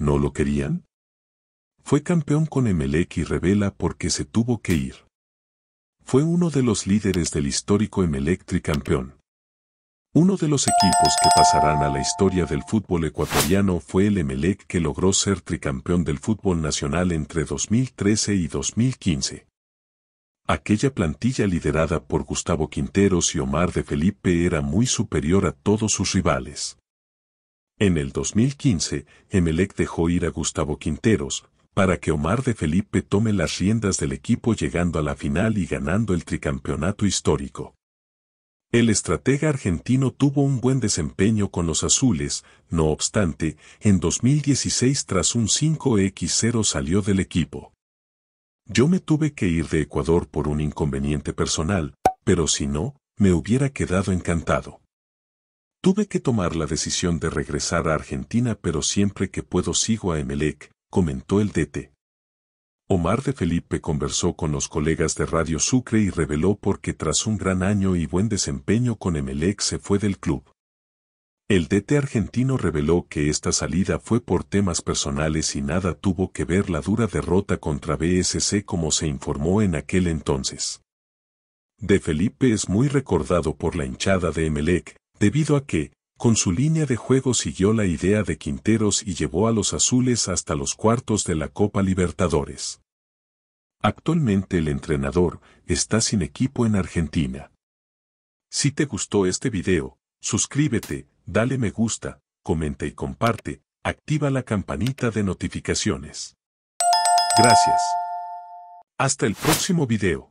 ¿No lo querían? Fue campeón con Emelec y revela porque se tuvo que ir. Fue uno de los líderes del histórico Emelec tricampeón. Uno de los equipos que pasarán a la historia del fútbol ecuatoriano fue el Emelec que logró ser tricampeón del fútbol nacional entre 2013 y 2015. Aquella plantilla liderada por Gustavo Quinteros y Omar de Felipe era muy superior a todos sus rivales. En el 2015, Emelec dejó ir a Gustavo Quinteros, para que Omar de Felipe tome las riendas del equipo llegando a la final y ganando el tricampeonato histórico. El estratega argentino tuvo un buen desempeño con los azules, no obstante, en 2016 tras un 5x0 salió del equipo. Yo me tuve que ir de Ecuador por un inconveniente personal, pero si no, me hubiera quedado encantado. Tuve que tomar la decisión de regresar a Argentina pero siempre que puedo sigo a Emelec, comentó el DT. Omar de Felipe conversó con los colegas de Radio Sucre y reveló por qué tras un gran año y buen desempeño con Emelec se fue del club. El DT argentino reveló que esta salida fue por temas personales y nada tuvo que ver la dura derrota contra BSC como se informó en aquel entonces. De Felipe es muy recordado por la hinchada de Emelec, debido a que, con su línea de juego siguió la idea de Quinteros y llevó a los azules hasta los cuartos de la Copa Libertadores. Actualmente el entrenador está sin equipo en Argentina. Si te gustó este video, suscríbete, dale me gusta, comenta y comparte, activa la campanita de notificaciones. Gracias. Hasta el próximo video.